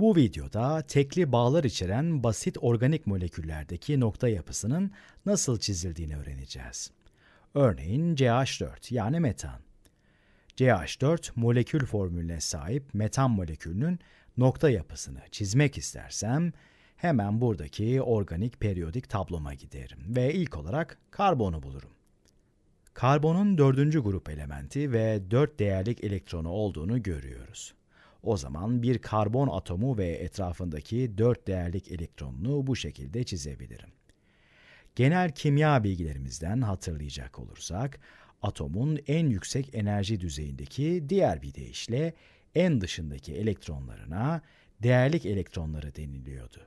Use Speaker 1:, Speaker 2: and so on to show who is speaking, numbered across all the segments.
Speaker 1: Bu videoda tekli bağlar içeren basit organik moleküllerdeki nokta yapısının nasıl çizildiğini öğreneceğiz. Örneğin CH4 yani metan. CH4 molekül formülüne sahip metan molekülünün nokta yapısını çizmek istersem hemen buradaki organik periyodik tabloma giderim ve ilk olarak karbonu bulurum. Karbonun dördüncü grup elementi ve dört değerlik elektronu olduğunu görüyoruz. O zaman bir karbon atomu ve etrafındaki dört değerlik elektronunu bu şekilde çizebilirim. Genel kimya bilgilerimizden hatırlayacak olursak, atomun en yüksek enerji düzeyindeki diğer bir deyişle en dışındaki elektronlarına değerlik elektronları deniliyordu.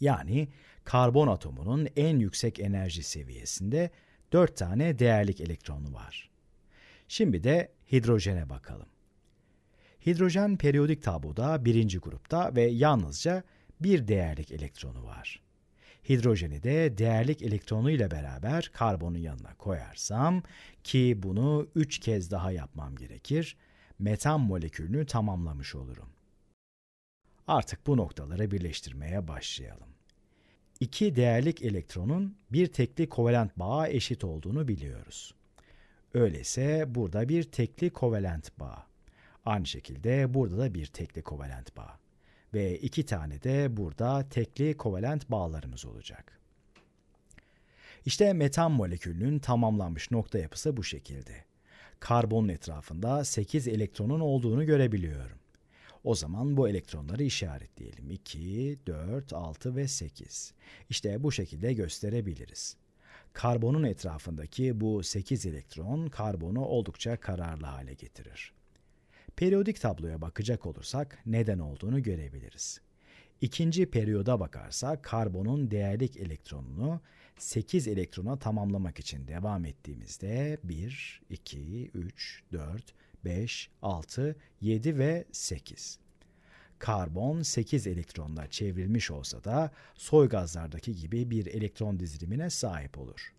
Speaker 1: Yani karbon atomunun en yüksek enerji seviyesinde 4 tane değerlik elektronu var. Şimdi de hidrojene bakalım. Hidrojen periyodik tabloda birinci grupta ve yalnızca bir değerlik elektronu var. Hidrojeni de değerlik elektronu ile beraber karbonun yanına koyarsam ki bunu 3 kez daha yapmam gerekir, metan molekülünü tamamlamış olurum. Artık bu noktaları birleştirmeye başlayalım. İki değerlik elektronun bir tekli kovalent bağa eşit olduğunu biliyoruz. Öyleyse burada bir tekli kovalent bağ. Aynı şekilde burada da bir tekli kovalent bağ ve iki tane de burada tekli kovalent bağlarımız olacak. İşte metan molekülünün tamamlanmış nokta yapısı bu şekilde. Karbonun etrafında 8 elektronun olduğunu görebiliyorum. O zaman bu elektronları işaretleyelim. 2, 4, 6 ve 8. İşte bu şekilde gösterebiliriz. Karbonun etrafındaki bu 8 elektron karbonu oldukça kararlı hale getirir. Periyodik tabloya bakacak olursak neden olduğunu görebiliriz. İkinci periyoda bakarsa karbonun değerlik elektronunu 8 elektrona tamamlamak için devam ettiğimizde 1, 2, 3, 4, 5, 6, 7 ve 8. Karbon 8 elektronla çevrilmiş olsa da soy gazlardaki gibi bir elektron dizilimine sahip olur.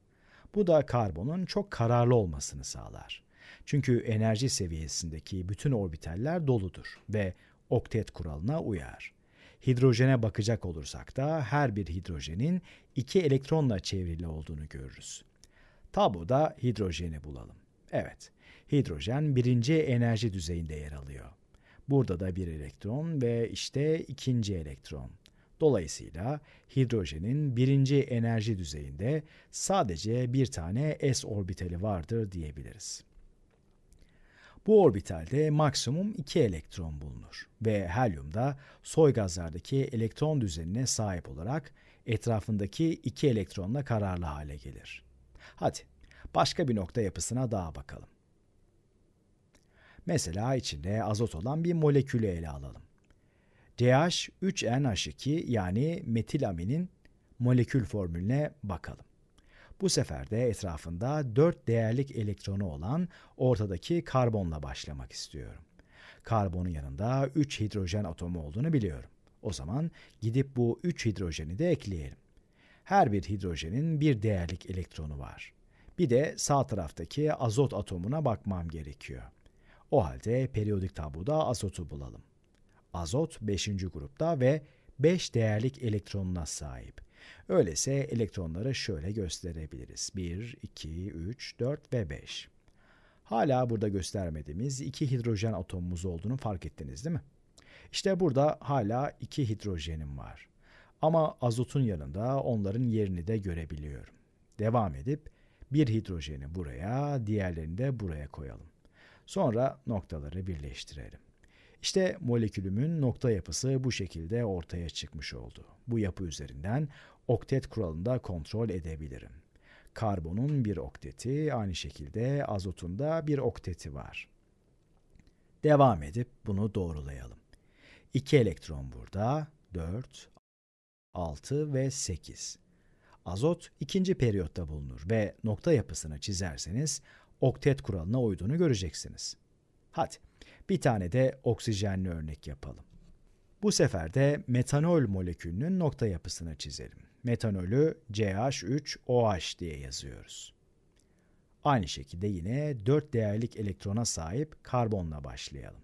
Speaker 1: Bu da karbonun çok kararlı olmasını sağlar. Çünkü enerji seviyesindeki bütün orbiteller doludur ve oktet kuralına uyar. Hidrojene bakacak olursak da her bir hidrojenin iki elektronla çevrili olduğunu görürüz. Tabloda hidrojeni bulalım. Evet, hidrojen birinci enerji düzeyinde yer alıyor. Burada da bir elektron ve işte ikinci elektron. Dolayısıyla hidrojenin birinci enerji düzeyinde sadece bir tane s orbiteli vardır diyebiliriz. Bu orbitalde maksimum 2 elektron bulunur ve helyum da soy gazlardaki elektron düzenine sahip olarak etrafındaki 2 elektronla kararlı hale gelir. Hadi başka bir nokta yapısına daha bakalım. Mesela içinde azot olan bir molekülü ele alalım. ch 3 nh 2 yani metil aminin molekül formülüne bakalım. Bu sefer de etrafında 4 değerlik elektronu olan ortadaki karbonla başlamak istiyorum. Karbonun yanında 3 hidrojen atomu olduğunu biliyorum. O zaman gidip bu 3 hidrojeni de ekleyelim. Her bir hidrojenin bir değerlik elektronu var. Bir de sağ taraftaki azot atomuna bakmam gerekiyor. O halde periyodik tabloda azotu bulalım. Azot 5. grupta ve 5 değerlik elektronuna sahip. Öyleyse elektronları şöyle gösterebiliriz. 1, 2, 3, 4 ve 5. Hala burada göstermediğimiz iki hidrojen atomumuz olduğunu fark ettiniz değil mi? İşte burada hala iki hidrojenim var. Ama azotun yanında onların yerini de görebiliyorum. Devam edip bir hidrojeni buraya, diğerlerini de buraya koyalım. Sonra noktaları birleştirelim. İşte molekülümün nokta yapısı bu şekilde ortaya çıkmış oldu. Bu yapı üzerinden oktet kuralında kontrol edebilirim. Karbonun bir okteti, aynı şekilde azotun da bir okteti var. Devam edip bunu doğrulayalım. 2 elektron burada, 4, 6 ve 8. Azot ikinci periyotta bulunur ve nokta yapısını çizerseniz oktet kuralına uyduğunu göreceksiniz. Hadi bir tane de oksijenli örnek yapalım. Bu sefer de metanol molekülünün nokta yapısını çizelim metanolü CH3OH diye yazıyoruz. Aynı şekilde yine 4 değerlik elektrona sahip karbonla başlayalım.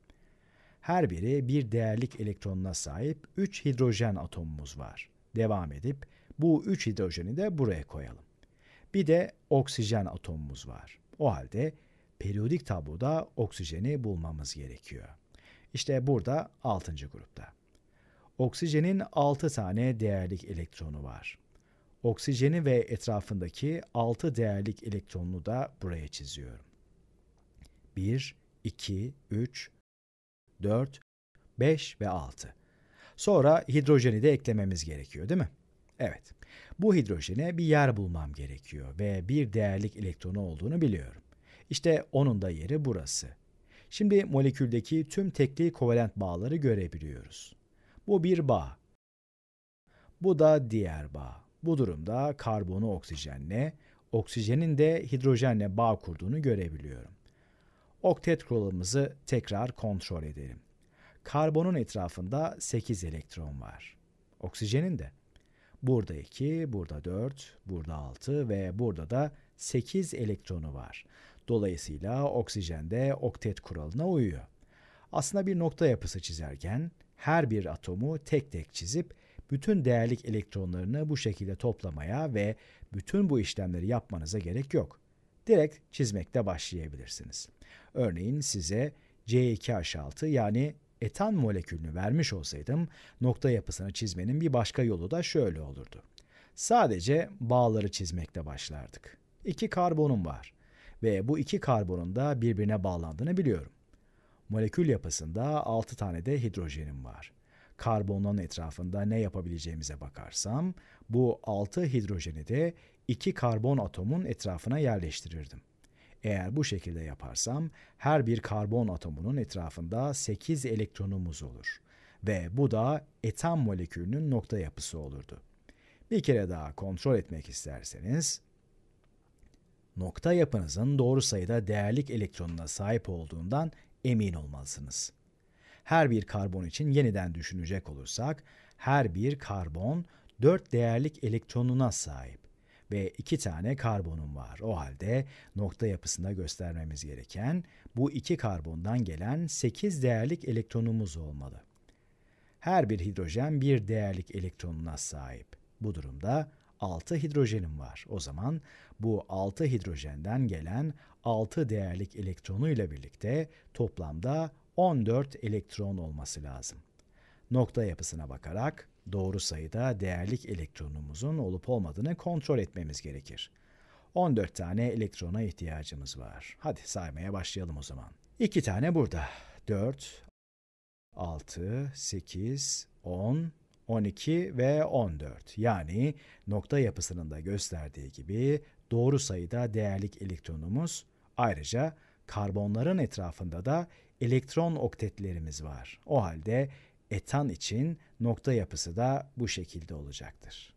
Speaker 1: Her biri bir değerlik elektronuna sahip 3 hidrojen atomumuz var. Devam edip bu 3 hidrojeni de buraya koyalım. Bir de oksijen atomumuz var. O halde periyodik tabloda oksijeni bulmamız gerekiyor. İşte burada 6. grupta. Oksijenin 6 tane değerlik elektronu var. Oksijeni ve etrafındaki 6 değerlik elektronunu da buraya çiziyorum. 1, 2, 3, 4, 5 ve 6. Sonra hidrojeni de eklememiz gerekiyor değil mi? Evet. Bu hidrojene bir yer bulmam gerekiyor ve bir değerlik elektronu olduğunu biliyorum. İşte onun da yeri burası. Şimdi moleküldeki tüm tekli kovalent bağları görebiliyoruz. Bu bir bağ. Bu da diğer bağ. Bu durumda karbonu oksijenle, oksijenin de hidrojenle bağ kurduğunu görebiliyorum. Oktet kuralımızı tekrar kontrol edelim. Karbonun etrafında 8 elektron var. Oksijenin de. Burada 2, burada 4, burada 6 ve burada da 8 elektronu var. Dolayısıyla oksijen de oktet kuralına uyuyor. Aslında bir nokta yapısı çizerken her bir atomu tek tek çizip bütün değerlik elektronlarını bu şekilde toplamaya ve bütün bu işlemleri yapmanıza gerek yok. Direkt çizmekte başlayabilirsiniz. Örneğin size C2H6 yani etan molekülünü vermiş olsaydım nokta yapısını çizmenin bir başka yolu da şöyle olurdu. Sadece bağları çizmekte başlardık. İki karbonum var ve bu iki karbonun da birbirine bağlandığını biliyorum. Molekül yapısında 6 tane de hidrojenim var. Karbonun etrafında ne yapabileceğimize bakarsam bu 6 hidrojeni de 2 karbon atomun etrafına yerleştirirdim. Eğer bu şekilde yaparsam her bir karbon atomunun etrafında 8 elektronumuz olur ve bu da etan molekülünün nokta yapısı olurdu. Bir kere daha kontrol etmek isterseniz nokta yapınızın doğru sayıda değerlik elektronuna sahip olduğundan emin olmalısınız. Her bir karbon için yeniden düşünecek olursak, her bir karbon 4 değerlik elektronuna sahip ve 2 tane karbonum var. O halde nokta yapısında göstermemiz gereken bu 2 karbondan gelen 8 değerlik elektronumuz olmalı. Her bir hidrojen bir değerlik elektronuna sahip. Bu durumda 6 hidrojenim var. O zaman bu 6 hidrojenden gelen 6 değerlik elektronu ile birlikte toplamda 14 elektron olması lazım. Nokta yapısına bakarak doğru sayıda değerlik elektronumuzun olup olmadığını kontrol etmemiz gerekir. 14 tane elektrona ihtiyacımız var. Hadi saymaya başlayalım o zaman. 2 tane burada. 4, 6, 8, 10, 12 ve 14 yani nokta yapısının da gösterdiği gibi doğru sayıda değerlik elektronumuz ayrıca karbonların etrafında da elektron oktetlerimiz var. O halde etan için nokta yapısı da bu şekilde olacaktır.